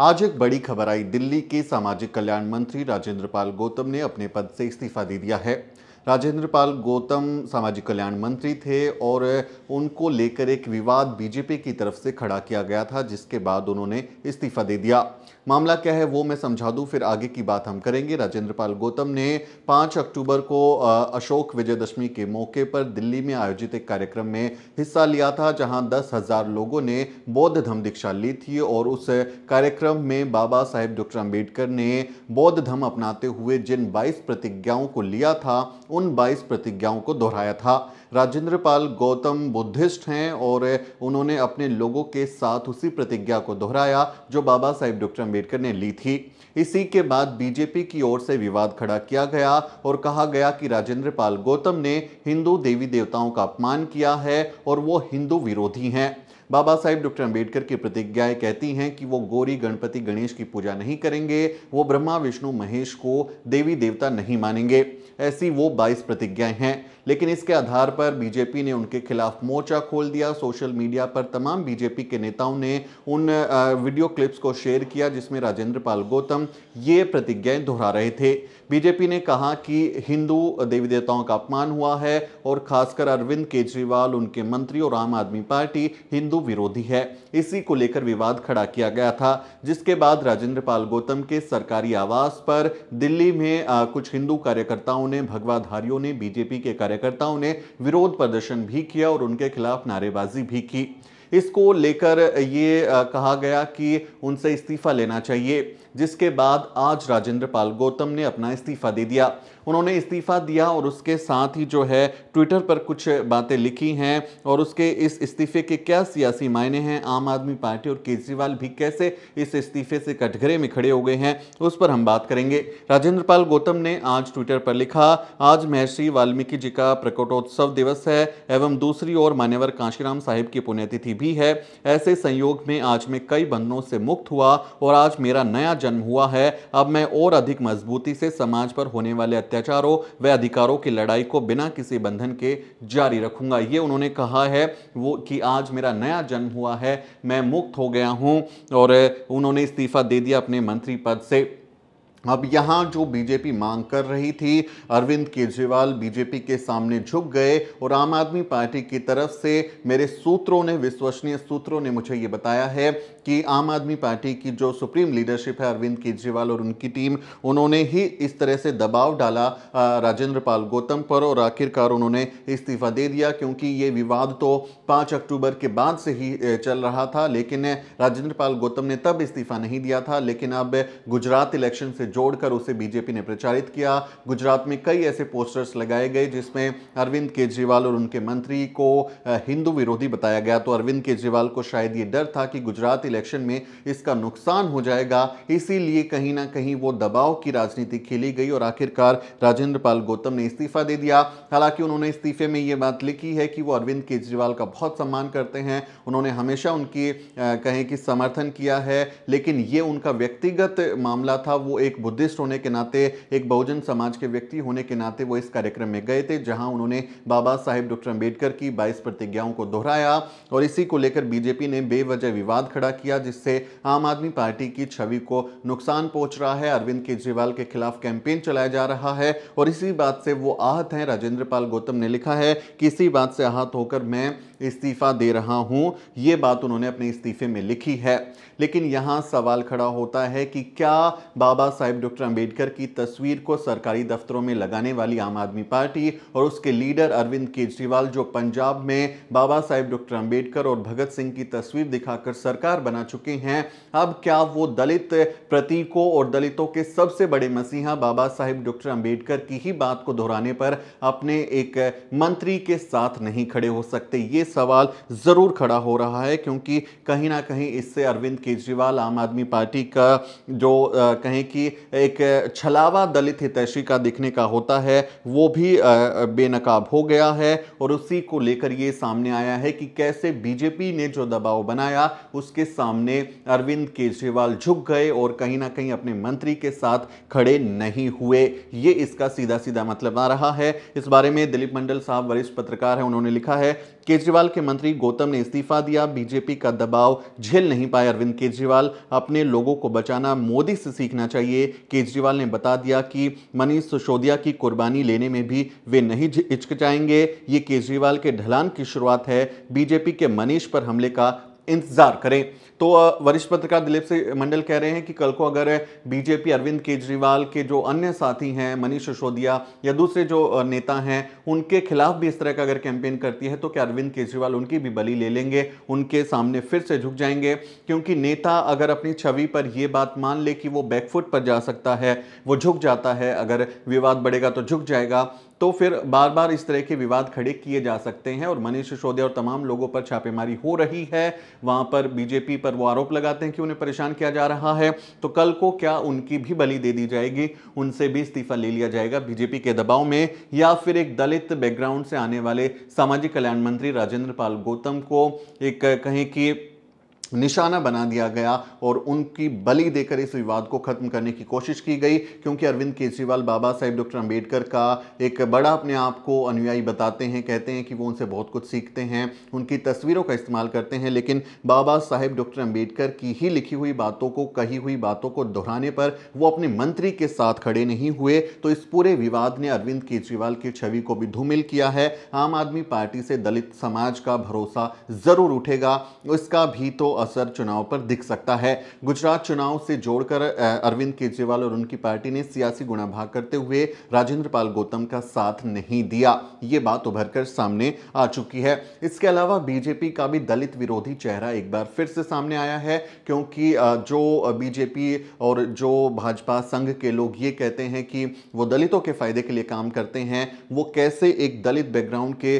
आज एक बड़ी खबर आई दिल्ली के सामाजिक कल्याण मंत्री राजेंद्र पाल गौतम ने अपने पद से इस्तीफा दे दिया है राजेंद्र पाल गौतम सामाजिक कल्याण मंत्री थे और उनको लेकर एक विवाद बीजेपी की तरफ से खड़ा किया गया था जिसके बाद उन्होंने इस्तीफा दे दिया मामला क्या है वो मैं समझा दूं फिर आगे की बात हम करेंगे राजेंद्र पाल गौतम ने 5 अक्टूबर को अशोक विजयदशमी के मौके पर दिल्ली में आयोजित एक कार्यक्रम में हिस्सा लिया था जहां दस हजार लोगों ने बौद्ध धम दीक्षा ली थी और उस कार्यक्रम में बाबा साहेब डॉक्टर अम्बेडकर ने बौद्ध धम अपनाते हुए जिन बाईस प्रतिज्ञाओं को लिया था उन बाईस प्रतिज्ञाओं को दोहराया था राजेंद्र पाल गौतम बुद्धिस्ट हैं और उन्होंने अपने लोगों के साथ उसी प्रतिज्ञा को दोहराया जो बाबा साहेब डॉक्टर अम्बेडकर ने ली थी इसी के बाद बीजेपी की ओर से विवाद खड़ा किया गया और कहा गया कि राजेंद्र पाल गौतम ने हिंदू देवी देवताओं का अपमान किया है और वो हिंदू विरोधी हैं बाबा साहेब डॉक्टर अम्बेडकर की प्रतिज्ञाएं कहती हैं कि वो गौरी गणपति गणेश की पूजा नहीं करेंगे वो ब्रह्मा विष्णु महेश को देवी देवता नहीं मानेंगे ऐसी वो 22 प्रतिज्ञाएं हैं लेकिन इसके आधार पर बीजेपी ने उनके खिलाफ मोर्चा खोल दिया सोशल मीडिया पर तमाम बीजेपी के नेताओं ने उन वीडियो क्लिप्स को शेयर किया जिसमें राजेंद्र पाल गौतम ये प्रतिज्ञाएं दोहरा रहे थे बीजेपी ने कहा कि हिंदू देवी देवताओं का अपमान हुआ है और खासकर अरविंद केजरीवाल उनके मंत्री और आम आदमी पार्टी हिंदू विरोधी है इसी को लेकर विवाद खड़ा किया गया था जिसके बाद राजेंद्र पाल गौतम के सरकारी आवास पर दिल्ली में कुछ हिंदू कार्यकर्ताओं ने भगवाधारियों ने बीजेपी के कार्यकर्ताओं ने विरोध प्रदर्शन भी किया और उनके खिलाफ नारेबाजी भी की इसको लेकर ये कहा गया कि उनसे इस्तीफा लेना चाहिए जिसके बाद आज राजेंद्र पाल गौतम ने अपना इस्तीफा दे दिया उन्होंने इस्तीफा दिया और उसके साथ ही जो है ट्विटर पर कुछ बातें लिखी हैं और उसके इस इस्तीफे के क्या सियासी मायने हैं आम आदमी पार्टी और केजरीवाल भी कैसे इस इस्तीफे से कटघरे में खड़े हो गए हैं उस पर हम बात करेंगे राजेंद्र पाल गौतम ने आज ट्विटर पर लिखा आज महर्षि वाल्मीकि जी का प्रकटोत्सव दिवस है एवं दूसरी ओर मान्यवर कांशीराम साहिब की पुण्यतिथि भी है ऐसे संयोग में आज मैं कई बंधनों से मुक्त हुआ और आज मेरा नया जन्म हुआ है अब मैं और अधिक मजबूती से समाज पर होने वाले अत्याचारों व अधिकारों की लड़ाई को बिना किसी बंधन के जारी रखूंगा ये उन्होंने कहा है वो कि आज मेरा नया जन्म हुआ है मैं मुक्त हो गया हूँ और उन्होंने इस्तीफा दे दिया अपने मंत्री पद से अब यहाँ जो बीजेपी मांग कर रही थी अरविंद केजरीवाल बीजेपी के सामने झुक गए और आम आदमी पार्टी की तरफ से मेरे सूत्रों ने विश्वसनीय सूत्रों ने मुझे ये बताया है कि आम आदमी पार्टी की जो सुप्रीम लीडरशिप है अरविंद केजरीवाल और उनकी टीम उन्होंने ही इस तरह से दबाव डाला राजेंद्र पाल गौतम पर और आखिरकार उन्होंने इस्तीफा दे दिया क्योंकि ये विवाद तो पाँच अक्टूबर के बाद से ही चल रहा था लेकिन राजेंद्र पाल गौतम ने तब इस्तीफा नहीं दिया था लेकिन अब गुजरात इलेक्शन से जोड़कर उसे बीजेपी ने प्रचारित किया गुजरात में कई ऐसे पोस्टर्स लगाए गए जिसमें अरविंद केजरीवाल और उनके मंत्री को हिंदू विरोधी बताया गया तो अरविंद केजरीवाल को शायद ये डर था कि गुजरात इलेक्शन में इसका नुकसान हो जाएगा इसीलिए कहीं ना कहीं वो दबाव की राजनीति खेली गई और आखिरकार राजेंद्र पाल गौतम ने इस्तीफा दे दिया हालांकि उन्होंने इस्तीफे में ये बात लिखी है कि वो अरविंद केजरीवाल का बहुत सम्मान करते हैं उन्होंने हमेशा उनकी कहें कि समर्थन किया है लेकिन ये उनका व्यक्तिगत मामला था वो एक बुद्धिस्ट होने के नाते एक बहुजन समाज के व्यक्ति होने के नाते वो इस कार्यक्रम में गए थे जहां उन्होंने बाबा साहेब डॉक्टर अम्बेडकर की बाईस प्रतिज्ञाओं को दोहराया और इसी को लेकर बीजेपी ने बेवजह विवाद खड़ा किया जिससे आम आदमी पार्टी की छवि को नुकसान पहुंच रहा है अरविंद केजरीवाल के खिलाफ कैंपेन चलाया जा रहा है और इसी बात से वो आहत हैं राजेंद्र पाल गौतम ने लिखा है कि इसी बात से आहत होकर मैं इस्तीफ़ा दे रहा हूं ये बात उन्होंने अपने इस्तीफे में लिखी है लेकिन यहाँ सवाल खड़ा होता है कि क्या बाबा साहेब डॉक्टर अंबेडकर की तस्वीर को सरकारी दफ्तरों में लगाने वाली आम आदमी पार्टी और उसके लीडर अरविंद केजरीवाल जो पंजाब में बाबा साहेब डॉक्टर अंबेडकर और भगत सिंह की तस्वीर दिखाकर सरकार बना चुके हैं अब क्या वो दलित प्रतीकों और दलितों के सबसे बड़े मसीहा बाबा साहेब डॉक्टर अंबेडकर की ही बात को दोहराने पर अपने एक मंत्री के साथ नहीं खड़े हो सकते ये सवाल ज़रूर खड़ा हो रहा है क्योंकि कहीं ना कहीं इससे अरविंद केजरीवाल आम आदमी पार्टी का जो कहें कि एक छलावा दलित हितैषी का दिखने का होता है वो भी बेनकाब हो गया है और उसी को लेकर ये सामने आया है कि कैसे बीजेपी ने जो दबाव बनाया उसके सामने अरविंद केजरीवाल झुक गए और कहीं ना कहीं अपने मंत्री के साथ खड़े नहीं हुए ये इसका सीधा सीधा मतलब आ रहा है इस बारे में दिलीप मंडल साहब वरिष्ठ पत्रकार हैं उन्होंने लिखा है केजरीवाल के मंत्री गौतम ने इस्तीफा दिया बीजेपी का दबाव झेल नहीं पाए अरविंद केजरीवाल अपने लोगों को बचाना मोदी से सीखना चाहिए केजरीवाल ने बता दिया कि मनीष सिसोदिया की कुर्बानी लेने में भी वे नहीं हिचकिचाएंगे ये केजरीवाल के ढलान की शुरुआत है बीजेपी के मनीष पर हमले का इंतजार करें तो वरिष्ठ पत्रकार दिलीप सिंह मंडल कह रहे हैं कि कल को अगर बीजेपी अरविंद केजरीवाल के जो अन्य साथी हैं मनीष सिसोदिया या दूसरे जो नेता हैं उनके खिलाफ भी इस तरह का अगर कैंपेन करती है तो क्या अरविंद केजरीवाल उनकी भी बलि ले लेंगे उनके सामने फिर से झुक जाएंगे क्योंकि नेता अगर अपनी छवि पर यह बात मान ले कि वो बैकफुट पर जा सकता है वो झुक जाता है अगर विवाद बढ़ेगा तो झुक जाएगा तो फिर बार बार इस तरह के विवाद खड़े किए जा सकते हैं और मनीष सिसोदिया और तमाम लोगों पर छापेमारी हो रही है वहां पर बीजेपी पर वो आरोप लगाते हैं कि उन्हें परेशान किया जा रहा है तो कल को क्या उनकी भी बलि दे दी जाएगी उनसे भी इस्तीफा ले लिया जाएगा बीजेपी के दबाव में या फिर एक दलित बैकग्राउंड से आने वाले सामाजिक कल्याण मंत्री राजेंद्र पाल गौतम को एक कहें कि निशाना बना दिया गया और उनकी बलि देकर इस विवाद को ख़त्म करने की कोशिश की गई क्योंकि अरविंद केजरीवाल बाबा साहेब डॉक्टर अंबेडकर का एक बड़ा अपने आप को अनुयायी बताते हैं कहते हैं कि वो उनसे बहुत कुछ सीखते हैं उनकी तस्वीरों का इस्तेमाल करते हैं लेकिन बाबा साहेब डॉक्टर अम्बेडकर की ही लिखी हुई बातों को कही हुई बातों को दोहराने पर वो अपने मंत्री के साथ खड़े नहीं हुए तो इस पूरे विवाद ने अरविंद केजरीवाल की छवि को भी धूमिल किया है आम आदमी पार्टी से दलित समाज का भरोसा ज़रूर उठेगा इसका भी तो असर चुनाव पर दिख सकता है गुजरात चुनाव से जोड़कर अरविंद केजरीवाल और उनकी पार्टी ने सियासी गुणा भाग करते हुए राजेंद्र पाल गौतम का साथ नहीं दिया ये बात उभर कर सामने आ चुकी है इसके अलावा बीजेपी का भी दलित विरोधी चेहरा एक बार फिर से सामने आया है क्योंकि जो बीजेपी और जो भाजपा संघ के लोग ये कहते हैं कि वो दलितों के फायदे के लिए काम करते हैं वो कैसे एक दलित बैकग्राउंड के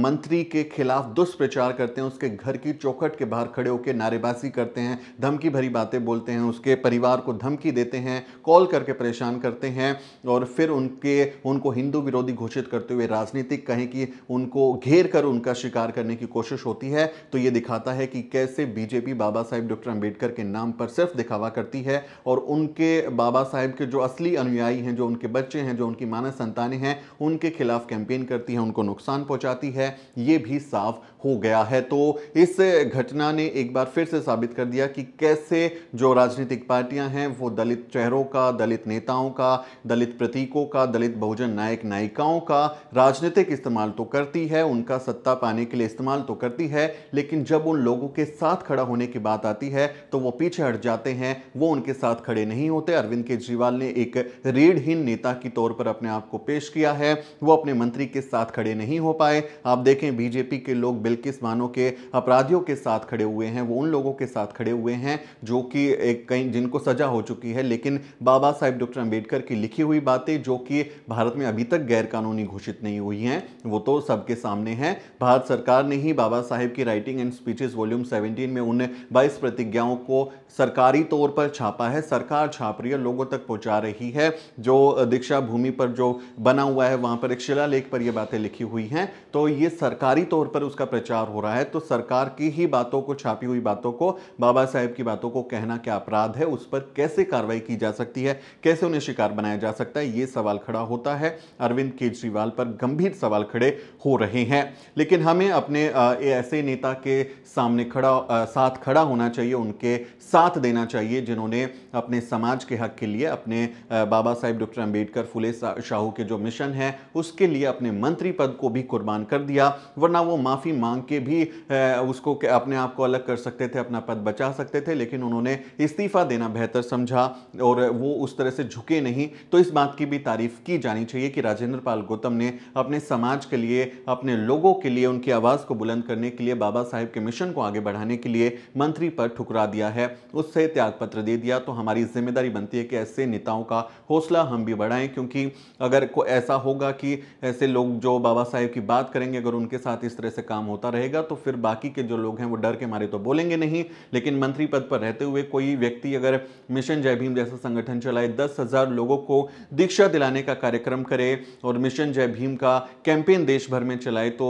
मंत्री के खिलाफ दुष्प्रचार करते हैं उसके घर की चौखट के बाहर खड़े होकर के नारेबाजी करते हैं धमकी भरी बातें बोलते हैं उसके परिवार को धमकी देते हैं कॉल करके परेशान करते हैं और फिर उनके उनको हिंदू विरोधी घोषित करते हुए राजनीतिक कहें कि उनको घेर कर उनका शिकार करने की कोशिश होती है तो ये दिखाता है कि कैसे बीजेपी बाबा साहेब डॉक्टर अम्बेडकर के नाम पर सिर्फ दिखावा करती है और उनके बाबा साहेब के जो असली अनुयायी हैं जो उनके बच्चे हैं जो उनकी मानस संतानें हैं उनके खिलाफ कैंपेन करती है उनको नुकसान पहुंचाती है ये भी साफ हो गया है तो इस घटना ने एक बार फिर से साबित कर दिया कि कैसे जो राजनीतिक पार्टियां हैं वो दलित चेहरों का दलित नेताओं का दलित प्रतीकों का दलित बहुजन नायक नायिकाओं का राजनीतिक इस्तेमाल तो करती है उनका सत्ता पाने के लिए इस्तेमाल तो करती है लेकिन जब उन लोगों के साथ खड़ा होने की बात आती है तो वो पीछे हट जाते हैं वो उनके साथ खड़े नहीं होते अरविंद केजरीवाल ने एक रीढ़हीन नेता के तौर पर अपने आप को पेश किया है वो अपने मंत्री के साथ खड़े नहीं हो पाए आप देखें बीजेपी के लोग बिल बिल्किस मानो के अपराधियों के साथ खड़े हुए हैं वो उन लोगों के साथ खड़े हुए हैं जो कि एक कहीं जिनको सजा हो चुकी है लेकिन बाबा साहेब डॉक्टर अम्बेडकर की लिखी हुई बातें जो कि भारत में अभी तक गैरकानूनी घोषित नहीं हुई हैं वो तो सबके सामने हैं भारत सरकार ने ही बाबा साहेब की राइटिंग एंड स्पीचेस वॉल्यूम 17 में उन 22 प्रतिज्ञाओं को सरकारी तौर पर छापा है सरकार छाप रही है लोगों तक पहुंचा रही है जो दीक्षा भूमि पर जो बना हुआ है वहां पर एक शिलालेख पर ये बातें लिखी हुई हैं तो ये सरकारी तौर पर उसका प्रचार हो रहा है तो सरकार की ही बातों को छापी हुई बातों को बाबा साहेब की बातों को कहना क्या अपराध है उस पर कैसे कार्रवाई की जा सकती है कैसे उन्हें शिकार बनाया जा सकता है ये सवाल खड़ा होता है अरविंद केजरीवाल पर गंभीर सवाल खड़े हो रहे हैं लेकिन हमें अपने ऐसे नेता के सामने खड़ा साथ खड़ा होना चाहिए उनके साथ देना चाहिए जिन्होंने अपने समाज के हक के लिए अपने बाबा साहेब डॉक्टर अंबेडकर फुले शाहू के जो मिशन है उसके लिए अपने मंत्री पद को भी कुर्बान कर दिया वरना वो माफ़ी मांग के भी उसको अपने आप को अलग कर सकते थे अपना पद बचा सकते थे लेकिन उन्होंने इस्तीफा देना बेहतर समझा और वो उस तरह से झुके नहीं तो इस बात की भी तारीफ की जानी चाहिए कि राजेंद्र पाल गौतम ने अपने समाज के लिए अपने लोगों के लिए उनकी आवाज़ को बुलंद करने के लिए बाबा साहेब के मिशन को आगे बढ़ाने के लिए मंत्री पर ठुकरा दिया है उससे त्यागपत्र दे दिया तो हमारी जिम्मेदारी बनती है कि ऐसे नेताओं का हौसला हम भी बढ़ाएं क्योंकि अगर को ऐसा होगा कि ऐसे लोग जो बाबा साहेब की बात करेंगे अगर उनके साथ इस तरह से काम हो होता रहेगा तो फिर बाकी के जो लोग हैं वो डर के मारे तो बोलेंगे नहीं लेकिन मंत्री पद पर रहते हुए कोई व्यक्ति अगर मिशन जय भीम जैसा संगठन चलाए दस हज़ार लोगों को दीक्षा दिलाने का कार्यक्रम करे और मिशन जय भीम का कैंपेन देश भर में चलाए तो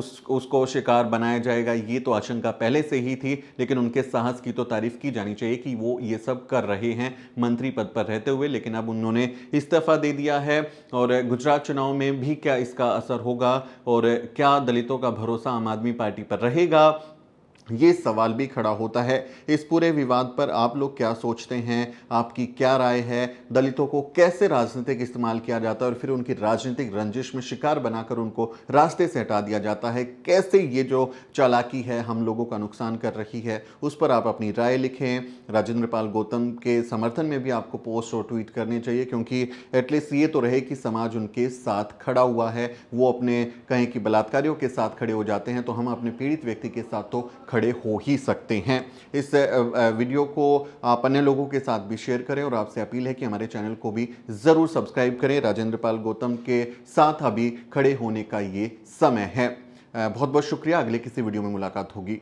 उस उसको शिकार बनाया जाएगा ये तो आशंका पहले से ही थी लेकिन उनके साहस की तो तारीफ की जानी चाहिए कि वो ये सब कर रहे हैं मंत्री पद पर रहते हुए लेकिन अब उन्होंने इस्तीफा दे दिया है और गुजरात चुनाव में भी क्या इसका असर होगा और क्या दलितों का भरोसा भरोसा आम आदमी पार्टी पर रहेगा ये सवाल भी खड़ा होता है इस पूरे विवाद पर आप लोग क्या सोचते हैं आपकी क्या राय है दलितों को कैसे राजनीतिक इस्तेमाल किया जाता है और फिर उनकी राजनीतिक रंजिश में शिकार बनाकर उनको रास्ते से हटा दिया जाता है कैसे ये जो चालाकी है हम लोगों का नुकसान कर रही है उस पर आप अपनी राय लिखें राजेंद्र पाल गौतम के समर्थन में भी आपको पोस्ट और ट्वीट करने चाहिए क्योंकि एटलीस्ट ये तो रहे कि समाज उनके साथ खड़ा हुआ है वो अपने कहें कि बलात्कारियों के साथ खड़े हो जाते हैं तो हम अपने पीड़ित व्यक्ति के साथ तो खड़े हो ही सकते हैं इस वीडियो को आप अन्य लोगों के साथ भी शेयर करें और आपसे अपील है कि हमारे चैनल को भी ज़रूर सब्सक्राइब करें राजेंद्र पाल गौतम के साथ अभी खड़े होने का ये समय है बहुत बहुत शुक्रिया अगले किसी वीडियो में मुलाकात होगी